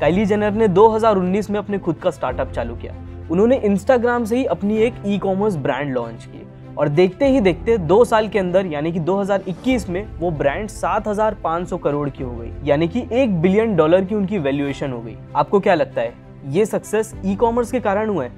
Kylie Jenner ने 2019 में अपने खुद का स्टार्टअप चालू किया उन्होंने इंस्टाग्राम से ही अपनी एक ई कॉमर्स ब्रांड लॉन्च की और देखते ही देखते दो साल के अंदर यानी कि 2021 में वो ब्रांड 7,500 करोड़ की हो गई यानी कि एक बिलियन डॉलर की उनकी वैल्यूएशन हो गई आपको क्या लगता है ये सक्सेस ई कॉमर्स के कारण हुआ है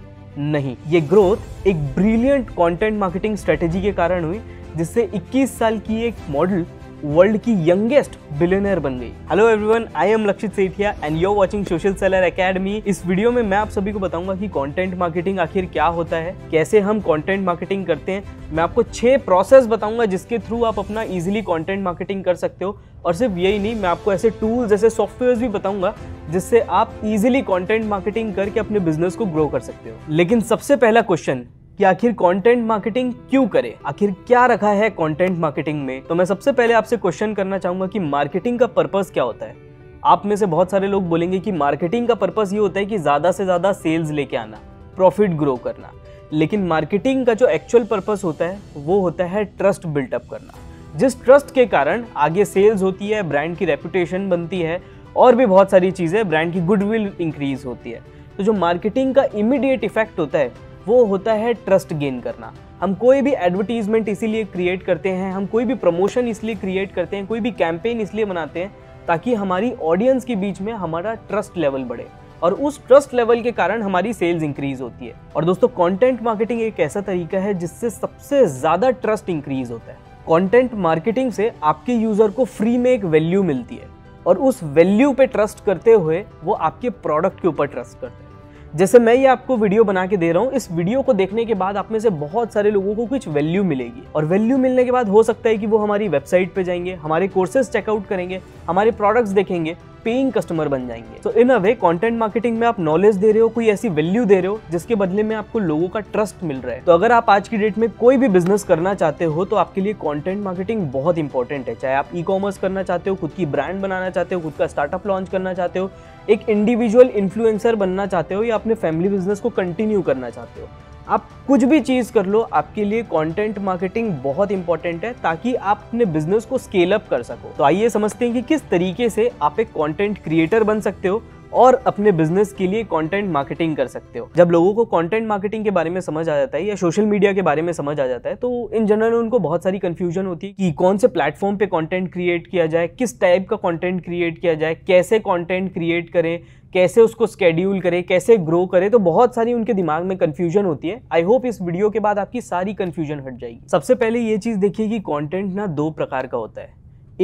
नहीं ये ग्रोथ एक ब्रिलियंट कंटेंट मार्केटिंग स्ट्रेटेजी के कारण हुई जिससे 21 साल की एक मॉडल वर्ल्ड की यंगेस्ट बिलियनर बन गई hello everyone I am Lakshit Sethia and you watching social seller academy इस वीडियो में मैं आप सभी को बताऊंगा कि कंटेंट मार्केटिंग आखिर क्या होता है कैसे हम कंटेंट मार्केटिंग करते हैं मैं आपको छह प्रोसेस बताऊंगा जिसके थ्रू आप अपना इजिली कॉन्टेंट मार्केटिंग कर सकते हो और सिर्फ यही नहीं मैं आपको ऐसे टूल ऐसे सॉफ्टवेयर भी बताऊंगा जिससे आप इजिली कॉन्टेंट मार्केटिंग करके अपने बिजनेस को ग्रो कर सकते हो लेकिन सबसे पहला क्वेश्चन कि आखिर कंटेंट मार्केटिंग क्यों करें आखिर क्या रखा है कंटेंट मार्केटिंग में तो मैं सबसे पहले आपसे क्वेश्चन करना चाहूंगा कि मार्केटिंग का पर्पस क्या होता है आप में से बहुत सारे लोग बोलेंगे कि मार्केटिंग का पर्पस ये होता है कि ज़्यादा से ज़्यादा सेल्स लेके आना प्रॉफिट ग्रो करना लेकिन मार्केटिंग का जो एक्चुअल पर्पस होता है वो होता है ट्रस्ट बिल्टअप करना जिस ट्रस्ट के कारण आगे सेल्स होती है ब्रांड की रेपुटेशन बनती है और भी बहुत सारी चीज़ें ब्रांड की गुडविल इंक्रीज होती है तो जो मार्केटिंग का इमीडिएट इफेक्ट होता है वो होता है ट्रस्ट गेन करना हम कोई भी एडवर्टीजमेंट इसीलिए क्रिएट करते हैं हम कोई भी प्रमोशन इसलिए क्रिएट करते हैं कोई भी कैंपेन इसलिए बनाते हैं ताकि हमारी ऑडियंस के बीच में हमारा ट्रस्ट लेवल बढ़े और उस ट्रस्ट लेवल के कारण हमारी सेल्स इंक्रीज होती है और दोस्तों कंटेंट मार्केटिंग एक ऐसा तरीका है जिससे सबसे ज़्यादा ट्रस्ट इंक्रीज होता है कंटेंट मार्केटिंग से आपके यूज़र को फ्री में एक वैल्यू मिलती है और उस वैल्यू पे ट्रस्ट करते हुए वो आपके प्रोडक्ट के ऊपर ट्रस्ट करते हैं जैसे मैं ये आपको वीडियो बना के दे रहा हूँ इस वीडियो को देखने के बाद आप में से बहुत सारे लोगों को कुछ वैल्यू मिलेगी और वैल्यू मिलने के बाद हो सकता है कि वो हमारी वेबसाइट पर जाएंगे हमारे कोर्सेज चेकआउट करेंगे हमारे प्रोडक्ट्स देखेंगे पेइंग कस्टमर बन जाएंगे तो इन अ वे कॉन्टेंट मार्केटिंग में आप नॉलेज दे रहे हो कोई ऐसी वैल्यू दे रहे हो जिसके बदले में आपको लोगों का ट्रस्ट मिल रहा है तो अगर आप आज की डेट में कोई भी बिजनेस करना चाहते हो तो आपके लिए कॉन्टेंट मार्केटिंग बहुत इंपॉर्टेंट है चाहे आप ई कॉमर्स करना चाहते हो खुद की ब्रांड बनाना चाहते हो खुद का स्टार्टअप लॉन्च करना चाहते हो एक इंडिविजुअल इन्फ्लुएंसर बनना चाहते हो या अपने फैमिली बिजनेस को कंटिन्यू करना चाहते हो आप कुछ भी चीज़ कर लो आपके लिए कंटेंट मार्केटिंग बहुत इंपॉर्टेंट है ताकि आप अपने बिजनेस को स्केल अप कर सको तो आइए समझते हैं कि किस तरीके से आप एक कंटेंट क्रिएटर बन सकते हो और अपने बिजनेस के लिए कंटेंट मार्केटिंग कर सकते हो जब लोगों को कंटेंट मार्केटिंग के बारे में समझ आ जाता है या सोशल मीडिया के बारे में समझ आ जाता है तो इन जनरल उनको बहुत सारी कंफ्यूजन होती है कि कौन से प्लेटफॉर्म पे कंटेंट क्रिएट किया जाए किस टाइप का कंटेंट क्रिएट किया जाए कैसे कंटेंट क्रिएट करें कैसे उसको स्केड्यूल करें कैसे ग्रो करें तो बहुत सारी उनके दिमाग में कन्फ्यूजन होती है आई होप इस वीडियो के बाद आपकी सारी कन्फ्यूजन हट जाएगी सबसे पहले ये चीज़ देखिए कि कॉन्टेंट ना दो प्रकार का होता है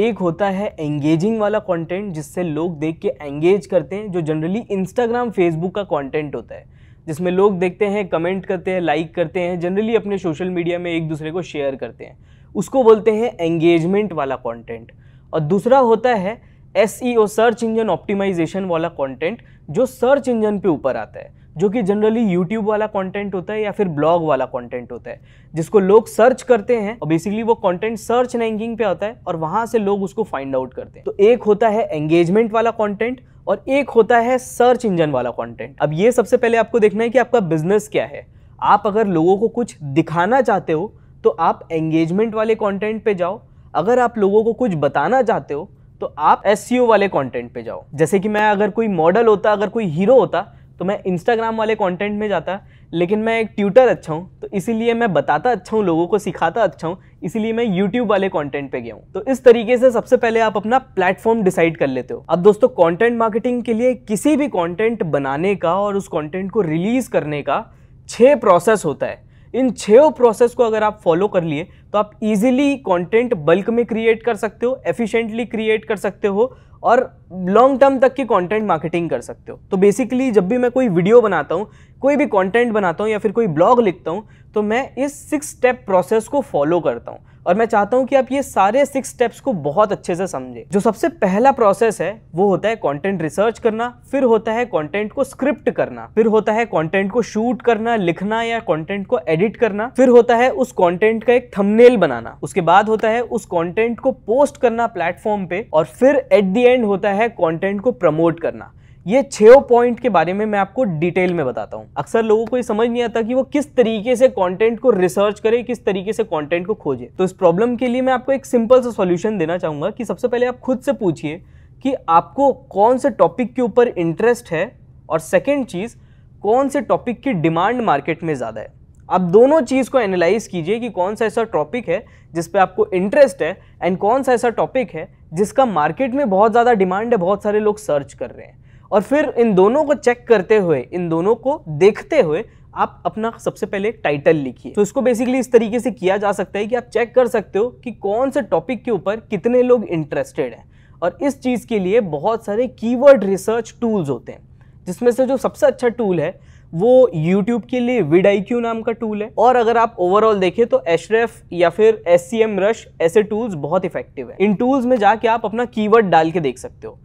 एक होता है एंगेजिंग वाला कंटेंट जिससे लोग देख के एंगेज करते हैं जो जनरली इंस्टाग्राम फेसबुक का कंटेंट होता है जिसमें लोग देखते हैं कमेंट करते हैं लाइक करते हैं जनरली अपने सोशल मीडिया में एक दूसरे को शेयर करते हैं उसको बोलते हैं एंगेजमेंट वाला कंटेंट और दूसरा होता है एस सर्च इंजन ऑप्टिमाइजेशन वाला कंटेंट जो सर्च इंजन पे ऊपर आता है जो कि जनरली यूट्यूब वाला कंटेंट होता है या फिर ब्लॉग वाला कंटेंट होता है जिसको लोग सर्च करते हैं और बेसिकली वो कंटेंट सर्च रैंकिंग पे आता है और वहाँ से लोग उसको फाइंड आउट करते हैं तो एक होता है एंगेजमेंट वाला कंटेंट और एक होता है सर्च इंजन वाला कंटेंट अब ये सबसे पहले आपको देखना है कि आपका बिजनेस क्या है आप अगर लोगों को कुछ दिखाना चाहते हो तो आप एंगेजमेंट वाले कंटेंट पे जाओ अगर आप लोगों को कुछ बताना चाहते हो तो आप एस वाले कॉन्टेंट पे जाओ जैसे कि मैं अगर कोई मॉडल होता अगर कोई हीरो होता तो मैं इंस्टाग्राम वाले कंटेंट में जाता लेकिन मैं एक ट्यूटर अच्छा हूँ तो इसीलिए मैं बताता अच्छा हूँ लोगों को सिखाता अच्छा हूँ इसीलिए मैं यूट्यूब वाले कंटेंट पे गया हूँ तो इस तरीके से सबसे पहले आप अपना प्लेटफॉर्म डिसाइड कर लेते हो अब दोस्तों कंटेंट मार्केटिंग के लिए किसी भी कॉन्टेंट बनाने का और उस कॉन्टेंट को रिलीज करने का छः प्रोसेस होता है इन छः प्रोसेस को अगर आप फॉलो कर लिए तो आप इजीली कंटेंट बल्क में क्रिएट कर सकते हो एफिशिएंटली क्रिएट कर सकते हो और लॉन्ग टर्म तक की कंटेंट मार्केटिंग कर सकते हो तो बेसिकली जब भी मैं कोई वीडियो बनाता हूँ कोई भी कंटेंट बनाता हूँ या फिर कोई ब्लॉग लिखता हूँ तो मैं इस सिक्स स्टेप प्रोसेस को फॉलो करता हूँ और मैं चाहता हूँ कि आप ये सारे सिक्स स्टेप्स को बहुत अच्छे से समझें जो सबसे पहला प्रोसेस है वो होता है कॉन्टेंट रिसर्च करना फिर होता है कॉन्टेंट को स्क्रिप्ट करना फिर होता है कॉन्टेंट को शूट करना लिखना या कॉन्टेंट को एडिट करना फिर होता है उस कॉन्टेंट का एक थमने थंबनेल बनाना उसके बाद होता है उस कंटेंट को पोस्ट करना प्लेटफॉर्म पे और फिर एट द एंड होता है कंटेंट को प्रमोट करना ये छः पॉइंट के बारे में मैं आपको डिटेल में बताता हूँ अक्सर लोगों को ये समझ नहीं आता कि वो किस तरीके से कंटेंट को रिसर्च करे किस तरीके से कंटेंट को खोजे तो इस प्रॉब्लम के लिए मैं आपको एक सिंपल सा सॉल्यूशन देना चाहूंगा कि सबसे पहले आप खुद से पूछिए कि आपको कौन से टॉपिक के ऊपर इंटरेस्ट है और सेकेंड चीज़ कौन से टॉपिक की डिमांड मार्केट में ज़्यादा है आप दोनों चीज़ को एनालाइज कीजिए कि कौन सा ऐसा टॉपिक है जिस पे आपको इंटरेस्ट है एंड कौन सा ऐसा टॉपिक है जिसका मार्केट में बहुत ज़्यादा डिमांड है बहुत सारे लोग सर्च कर रहे हैं और फिर इन दोनों को चेक करते हुए इन दोनों को देखते हुए आप अपना सबसे पहले टाइटल लिखिए तो इसको बेसिकली इस तरीके से किया जा सकता है कि आप चेक कर सकते हो कि कौन से टॉपिक के ऊपर कितने लोग इंटरेस्टेड हैं और इस चीज़ के लिए बहुत सारे कीवर्ड रिसर्च टूल्स होते हैं जिसमें से जो सबसे अच्छा टूल है वो YouTube के लिए विड आई क्यू नाम का टूल है और अगर आप ओवरऑल देखें तो एशरेफ या फिर एस सी एम रश ऐसे टूल्स बहुत इफेक्टिव है इन टूल्स में जाके आप अपना कीवर्ड डाल के देख सकते हो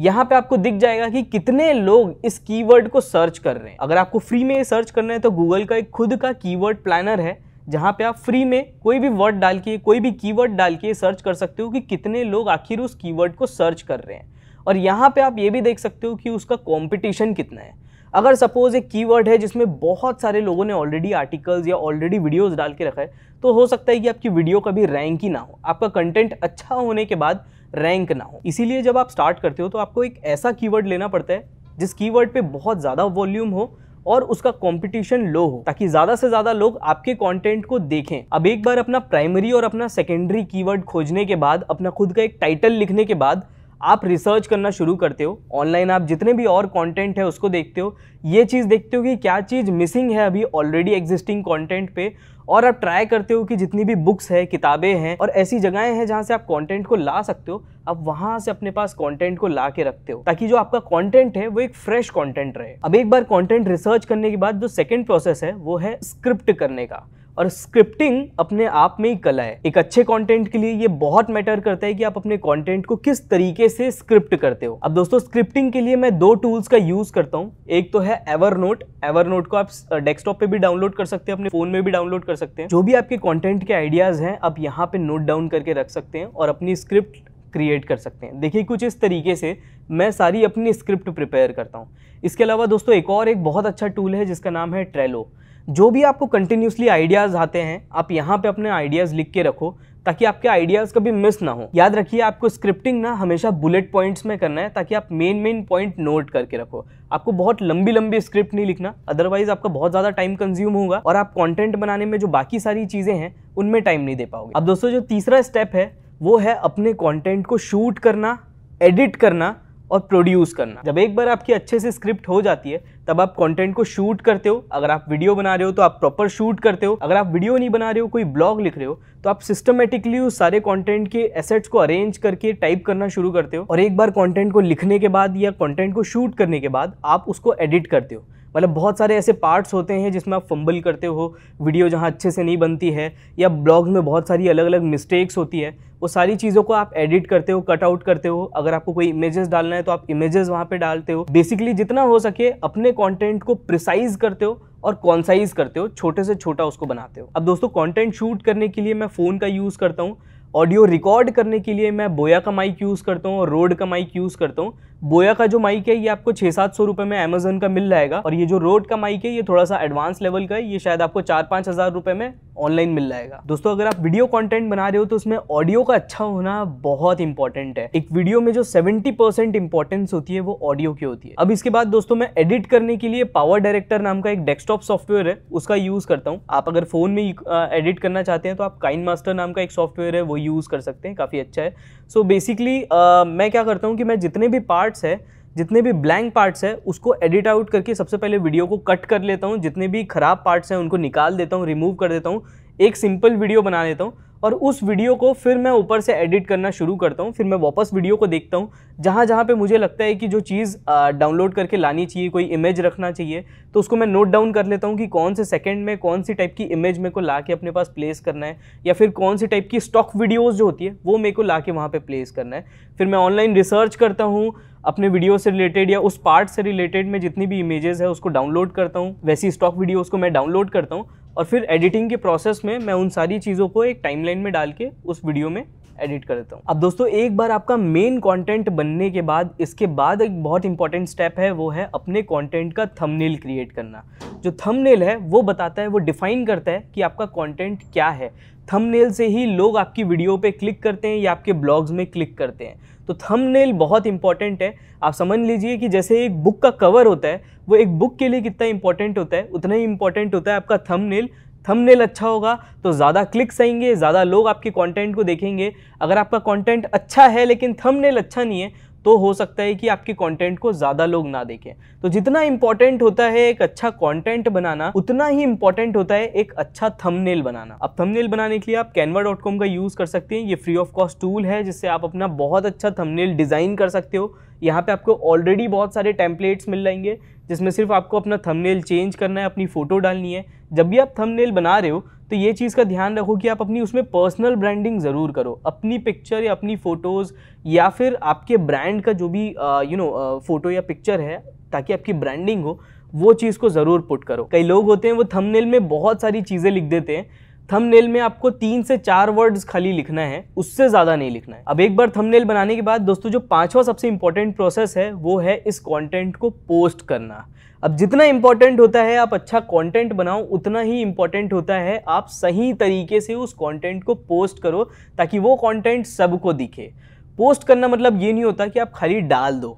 यहाँ पे आपको दिख जाएगा कि कितने लोग इस कीवर्ड को सर्च कर रहे हैं अगर आपको फ्री में सर्च करना है तो गूगल का एक खुद का कीवर्ड प्लानर है जहाँ पे आप फ्री में कोई भी वर्ड डाल के कोई भी कीवर्ड डाल के सर्च कर सकते हो कि कितने लोग आखिर उस कीवर्ड को सर्च कर रहे हैं और यहाँ पे आप ये भी देख सकते हो कि उसका कंपटीशन कितना है अगर सपोज़ एक कीवर्ड है जिसमें बहुत सारे लोगों ने ऑलरेडी आर्टिकल्स या ऑलरेडी वीडियोस डाल के रखा है तो हो सकता है कि आपकी वीडियो कभी रैंक ही ना हो आपका कंटेंट अच्छा होने के बाद रैंक ना हो इसीलिए जब आप स्टार्ट करते हो तो आपको एक ऐसा कीवर्ड लेना पड़ता है जिस कीवर्ड पे बहुत ज़्यादा वॉल्यूम हो और उसका कंपटीशन लो हो ताकि ज्यादा से ज्यादा लोग आपके कंटेंट को देखें अब एक बार अपना प्राइमरी और अपना सेकेंडरी कीवर्ड खोजने के बाद अपना खुद का एक टाइटल लिखने के बाद आप रिसर्च करना शुरू करते हो ऑनलाइन आप जितने भी और कंटेंट है उसको देखते हो ये चीज़ देखते हो कि क्या चीज़ मिसिंग है अभी ऑलरेडी एग्जिस्टिंग कंटेंट पे और आप ट्राई करते हो कि जितनी भी बुक्स है किताबें हैं और ऐसी जगहें हैं जहाँ से आप कंटेंट को ला सकते हो आप वहाँ से अपने पास कंटेंट को ला के रखते हो ताकि जो आपका कंटेंट है वो एक फ्रेश कंटेंट रहे अब एक बार कंटेंट रिसर्च करने के बाद जो सेकंड प्रोसेस है वो है स्क्रिप्ट करने का और स्क्रिप्टिंग अपने आप में ही कला है एक अच्छे कंटेंट के लिए ये बहुत मैटर करता है कि आप अपने कंटेंट को किस तरीके से स्क्रिप्ट करते हो अब दोस्तों स्क्रिप्टिंग के लिए मैं दो टूल्स का यूज करता हूँ एक तो है एवर नोट एवर नोट को आप डेस्कटॉप पे भी डाउनलोड कर सकते हैं अपने फोन में भी डाउनलोड कर सकते हैं जो भी आपके कॉन्टेंट के आइडियाज हैं आप यहाँ पे नोट डाउन करके रख सकते हैं और अपनी स्क्रिप्ट क्रिएट कर सकते हैं देखिए कुछ इस तरीके से मैं सारी अपनी स्क्रिप्ट प्रिपेयर करता हूँ इसके अलावा दोस्तों एक और एक बहुत अच्छा टूल है जिसका नाम है ट्रेलो जो भी आपको कंटिन्यूसली आइडियाज़ आते हैं आप यहाँ पे अपने आइडियाज़ लिख के रखो ताकि आपके आइडियाज़ कभी मिस ना हो याद रखिए आपको स्क्रिप्टिंग ना हमेशा बुलेट पॉइंट्स में करना है ताकि आप मेन मेन पॉइंट नोट करके रखो आपको बहुत लंबी लंबी स्क्रिप्ट नहीं लिखना अदरवाइज आपका बहुत ज़्यादा टाइम कंज्यूम होगा और आप कॉन्टेंट बनाने में जो बाकी सारी चीज़ें हैं उनमें टाइम नहीं दे पाओगे अब दोस्तों जो तीसरा स्टेप है वो है अपने कॉन्टेंट को शूट करना एडिट करना और प्रोड्यूस करना जब एक बार आपकी अच्छे से स्क्रिप्ट हो जाती है तब आप कंटेंट को शूट करते हो अगर आप वीडियो बना रहे हो तो आप प्रॉपर शूट करते हो अगर आप वीडियो नहीं बना रहे हो कोई ब्लॉग लिख रहे हो तो आप सिस्टमेटिकली उस सारे कंटेंट के एसेट्स को अरेंज करके टाइप करना शुरू करते हो और एक बार कॉन्टेंट को लिखने के बाद या कॉन्टेंट को शूट करने के बाद आप उसको एडिट करते हो मतलब बहुत सारे ऐसे पार्ट्स होते हैं जिसमें आप फंबल करते हो वीडियो जहाँ अच्छे से नहीं बनती है या ब्लॉग में बहुत सारी अलग अलग मिस्टेक्स होती है वो सारी चीज़ों को आप एडिट करते हो कट आउट करते हो अगर आपको कोई इमेजेस डालना है तो आप इमेजेस वहाँ पे डालते हो बेसिकली जितना हो सके अपने कंटेंट को प्रिसाइज करते हो और कॉन्साइज करते हो छोटे से छोटा उसको बनाते हो अब दोस्तों कंटेंट शूट करने के लिए मैं फ़ोन का यूज़ करता हूँ ऑडियो रिकॉर्ड करने के लिए मैं बोया का माइक यूज़ करता हूँ और रोड का माइक यूज़ करता हूँ बोया का जो माइक है ये आपको छह सात सौ रुपये में अमेजोन का मिल जाएगा और ये जो रोड का माइक है ये थोड़ा सा एडवांस लेवल का है ये शायद आपको चार पाँच हज़ार रुपये में ऑनलाइन मिल जाएगा दोस्तों अगर आप वीडियो कंटेंट बना रहे हो तो उसमें ऑडियो का अच्छा होना बहुत इंपॉर्टेंट है एक वीडियो में जो सेवेंटी परसेंट इंपॉर्टेंस होती है वो ऑडियो की होती है अब इसके बाद दोस्तों मैं एडिट करने के लिए पावर डायरेक्टर नाम का एक डेस्कटॉप सॉफ्टवेयर है उसका यूज करता हूँ आप अगर फोन में एडिट करना चाहते हैं तो आप काइन मास्टर नाम का एक सॉफ्टवेयर है वो यूज कर सकते हैं काफी अच्छा है सो बेसिकली uh, मैं क्या करता हूँ कि मैं जितने भी पार्ट्स है जितने भी ब्लैंक पार्ट्स है उसको एडिट आउट करके सबसे पहले वीडियो को कट कर लेता हूँ जितने भी ख़राब पार्ट्स हैं उनको निकाल देता हूँ रिमूव कर देता हूँ एक सिंपल वीडियो बना लेता हूँ और उस वीडियो को फिर मैं ऊपर से एडिट करना शुरू करता हूँ फिर मैं वापस वीडियो को देखता हूँ जहाँ जहाँ पे मुझे लगता है कि जो चीज़ डाउनलोड करके लानी चाहिए कोई इमेज रखना चाहिए तो उसको मैं नोट डाउन कर लेता हूँ कि कौन से सेकंड में कौन सी टाइप की इमेज मेरे को ला के अपने पास प्लेस करना है या फिर कौन सी टाइप की स्टॉक वीडियोज़ जो होती है वो मेरे को ला के वहाँ पर प्लेस करना है फिर मैं ऑनलाइन रिसर्च करता हूँ अपने वीडियो से रिलेटेड या उस पार्ट से रिलेटेड में जितनी भी इमेजेस है उसको डाउनलोड करता हूँ वैसी स्टॉक वीडियोज़ को मैं डाउनलोड करता हूँ और फिर एडिटिंग के प्रोसेस में मैं उन सारी चीज़ों को एक टाइमलाइन में डाल के उस वीडियो में एडिट कर देता हूँ अब दोस्तों एक बार आपका मेन कंटेंट बनने के बाद इसके बाद एक बहुत इंपॉर्टेंट स्टेप है वो है अपने कंटेंट का थंबनेल क्रिएट करना जो थंबनेल है वो बताता है वो डिफाइन करता है कि आपका कंटेंट क्या है थंबनेल से ही लोग आपकी वीडियो पे क्लिक करते हैं या आपके ब्लॉग्स में क्लिक करते हैं तो थंबनेल बहुत इंपॉर्टेंट है आप समझ लीजिए कि जैसे एक बुक का कवर होता है वो एक बुक के लिए कितना इंपॉर्टेंट होता है उतना ही इंपॉर्टेंट होता है आपका थंबनेल थंबनेल अच्छा होगा तो ज़्यादा क्लिक्स आएंगे ज़्यादा लोग आपके कंटेंट को देखेंगे अगर आपका कंटेंट अच्छा है लेकिन थंबनेल अच्छा नहीं है तो हो सकता है कि आपके कंटेंट को ज़्यादा लोग ना देखें तो जितना इंपॉर्टेंट होता है एक अच्छा कंटेंट बनाना उतना ही इंपॉर्टेंट होता है एक अच्छा थंबनेल बनाना अब थंबनेल बनाने के लिए आप कैनवा का यूज़ कर सकते हैं ये फ्री ऑफ कॉस्ट टूल है जिससे आप अपना बहुत अच्छा थमनेल डिज़ाइन कर सकते हो यहाँ पे आपको ऑलरेडी बहुत सारे टेम्पलेट्स मिल जाएंगे जिसमें सिर्फ आपको अपना थंबनेल चेंज करना है अपनी फ़ोटो डालनी है जब भी आप थंबनेल बना रहे हो तो ये चीज़ का ध्यान रखो कि आप अपनी उसमें पर्सनल ब्रांडिंग ज़रूर करो अपनी पिक्चर या अपनी फ़ोटोज़ या फिर आपके ब्रांड का जो भी यू नो फ़ोटो या पिक्चर है ताकि आपकी ब्रांडिंग हो वो चीज़ को ज़रूर पुट करो कई लोग होते हैं वो थंबनेल में बहुत सारी चीज़ें लिख देते हैं थंबनेल में आपको तीन से चार वर्ड्स खाली लिखना है उससे ज़्यादा नहीं लिखना है अब एक बार थंबनेल बनाने के बाद दोस्तों जो पांचवा सबसे इंपॉर्टेंट प्रोसेस है वो है इस कंटेंट को पोस्ट करना अब जितना इम्पॉर्टेंट होता है आप अच्छा कंटेंट बनाओ उतना ही इम्पॉर्टेंट होता है आप सही तरीके से उस कंटेंट को पोस्ट करो ताकि वो कंटेंट सबको दिखे पोस्ट करना मतलब ये नहीं होता कि आप खाली डाल दो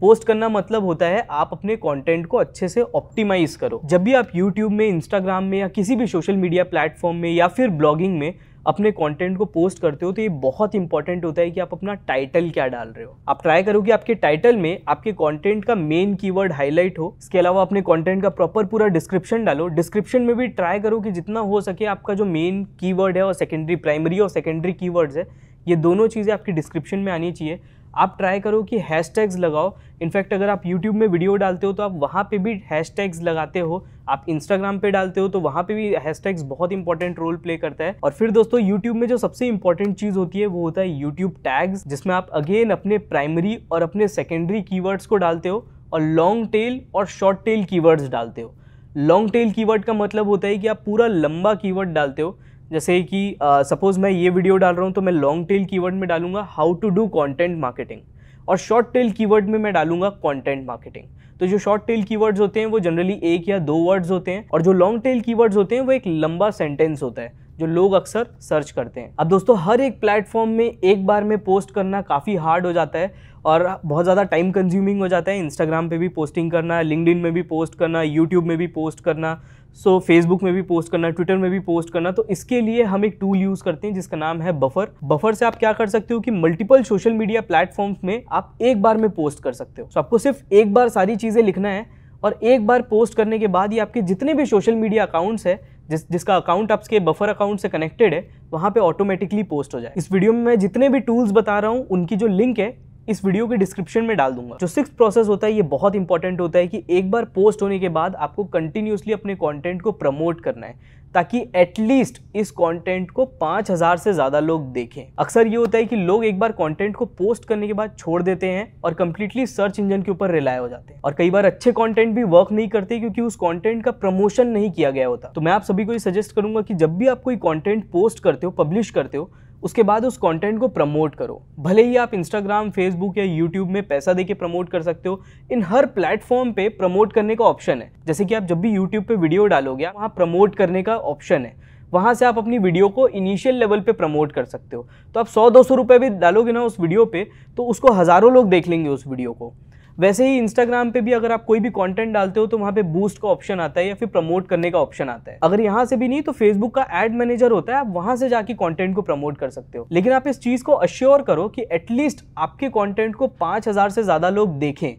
पोस्ट करना मतलब होता है आप अपने कंटेंट को अच्छे से ऑप्टिमाइज करो जब भी आप यूट्यूब में इंस्टाग्राम में या किसी भी सोशल मीडिया प्लेटफॉर्म में या फिर ब्लॉगिंग में अपने कंटेंट को पोस्ट करते हो तो ये बहुत इंपॉर्टेंट होता है कि आप अपना टाइटल क्या डाल रहे हो आप ट्राई करो कि आपके टाइटल में आपके कंटेंट का मेन कीवर्ड हाईलाइट हो इसके अलावा अपने कंटेंट का प्रॉपर पूरा डिस्क्रिप्शन डालो डिस्क्रिप्शन में भी ट्राई करो कि जितना हो सके आपका जो मेन की है और सेकेंडरी प्राइमरी और सेकेंडरी की है ये दोनों चीज़ें आपकी डिस्क्रिप्शन में आनी चाहिए आप ट्राई करो कि हैशटैग्स लगाओ इनफैक्ट अगर आप यूट्यूब में वीडियो डालते हो तो आप वहाँ पे भी हैशटैग्स लगाते हो आप इंस्टाग्राम पे डालते हो तो वहाँ पे भी हैशटैग्स बहुत इंपॉर्टेंट रोल प्ले करता है और फिर दोस्तों यूट्यूब में जो सबसे इंपॉर्टेंट चीज़ होती है वो होता है यूट्यूब टैग्स जिसमें आप अगेन अपने प्राइमरी और अपने सेकेंडरी कीवर्ड्स को डालते हो और लॉन्ग टेल और शॉर्ट टेल कीवर्ड्स डालते हो लॉन्ग टेल कीवर्ड का मतलब होता है कि आप पूरा लंबा कीवर्ड डालते हो जैसे कि सपोज़ मैं ये वीडियो डाल रहा हूँ तो मैं लॉन्ग टेल कीवर्ड में डालूंगा how to do content marketing और शॉर्ट टेल कीवर्ड में मैं डालूंगा कंटेंट मार्केटिंग तो जो शॉर्ट टेल कीवर्ड्स होते हैं वो जनरली एक या दो वर्ड्स होते हैं और जो लॉन्ग टेल कीवर्ड्स होते हैं वो एक लंबा सेंटेंस होता है जो लोग अक्सर सर्च करते हैं अब दोस्तों हर एक प्लेटफॉर्म में एक बार में पोस्ट करना काफ़ी हार्ड हो जाता है और बहुत ज़्यादा टाइम कंज्यूमिंग हो जाता है इंस्टाग्राम पे भी पोस्टिंग करना लिंकड में भी पोस्ट करना यूट्यूब में भी पोस्ट करना सो so, फेसबुक में भी पोस्ट करना ट्विटर में भी पोस्ट करना तो इसके लिए हम एक टूल यूज़ करते हैं जिसका नाम है बफर बफर से आप क्या कर सकते हो कि मल्टीपल सोशल मीडिया प्लेटफॉर्म्स में आप एक बार में पोस्ट कर सकते हो सो so, आपको सिर्फ एक बार सारी चीज़ें लिखना है और एक बार पोस्ट करने के बाद ये आपके जितने भी सोशल मीडिया अकाउंट्स है जिस जिसका अकाउंट आपके बफर अकाउंट से कनेक्टेड है वहाँ पे ऑटोमेटिकली पोस्ट हो जाए इस वीडियो में मैं जितने भी टूल्स बता रहा हूँ उनकी जो लिंक है इस वीडियो के डिस्क्रिप्शन में डाल दूंगा जो सिक्स प्रोसेस होता है ये बहुत इंपॉर्टेंट होता है कि एक बार पोस्ट होने के बाद आपको कंटिन्यूसली अपने कॉन्टेंट को प्रमोट करना है ताकि एटलीस्ट इस कंटेंट को 5000 से ज़्यादा लोग देखें अक्सर ये होता है कि लोग एक बार कंटेंट को पोस्ट करने के बाद छोड़ देते हैं और कम्प्लीटली सर्च इंजन के ऊपर रिलाय हो जाते हैं और कई बार अच्छे कंटेंट भी वर्क नहीं करते क्योंकि उस कंटेंट का प्रमोशन नहीं किया गया होता तो मैं आप सभी को ये सजेस्ट करूंगा कि जब भी आप कोई कॉन्टेंट पोस्ट करते हो पब्लिश करते हो उसके बाद उस कंटेंट को प्रमोट करो भले ही आप इंस्टाग्राम फेसबुक या यूट्यूब में पैसा देके प्रमोट कर सकते हो इन हर प्लेटफॉर्म पे प्रमोट करने का ऑप्शन है जैसे कि आप जब भी यूट्यूब पे वीडियो डालोगे वहाँ प्रमोट करने का ऑप्शन है वहाँ से आप अपनी वीडियो को इनिशियल लेवल पे प्रमोट कर सकते हो तो आप सौ दो सौ रुपये भी डालोगे ना उस वीडियो पे तो उसको हज़ारों लोग देख लेंगे उस वीडियो को वैसे ही इंस्टाग्राम पे भी अगर आप कोई भी कंटेंट डालते हो तो वहाँ पे बूस्ट का ऑप्शन आता है या फिर प्रमोट करने का ऑप्शन आता है अगर यहाँ से भी नहीं तो फेसबुक का एड मैनेजर होता है आप वहाँ से जाके कॉन्टेंट को प्रमोट कर सकते हो लेकिन आप इस चीज़ को अश्योर करो कि एटलीस्ट आपके कॉन्टेंट को पाँच हज़ार से ज़्यादा लोग देखें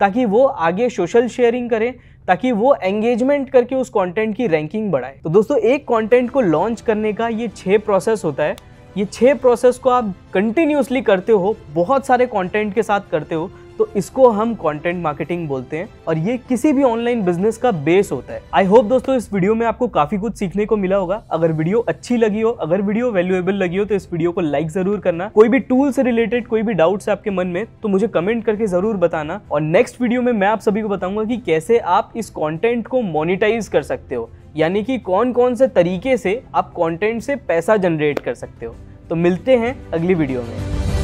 ताकि वो आगे सोशल शेयरिंग करें ताकि वो एंगेजमेंट करके उस कंटेंट की रैंकिंग बढ़ाए तो दोस्तों एक कंटेंट को लॉन्च करने का ये छः प्रोसेस होता है ये छः प्रोसेस को आप कंटिन्यूसली करते हो बहुत सारे कंटेंट के साथ करते हो तो इसको हम कंटेंट मार्केटिंग बोलते हैं और ये किसी भी ऑनलाइन बिजनेस का बेस होता है आई होप दोस्तों इस वीडियो में आपको काफी कुछ सीखने को मिला होगा अगर वीडियो अच्छी लगी हो अगर वीडियो वैल्यूएबल लगी हो तो इस वीडियो को लाइक जरूर करना कोई भी टूल से रिलेटेड कोई भी डाउट आपके मन में तो मुझे कमेंट करके जरूर बताना और नेक्स्ट वीडियो में मैं आप सभी को बताऊंगा कि कैसे आप इस कॉन्टेंट को मोनिटाइज कर सकते हो यानी कि कौन कौन से तरीके से आप कॉन्टेंट से पैसा जनरेट कर सकते हो तो मिलते हैं अगली वीडियो में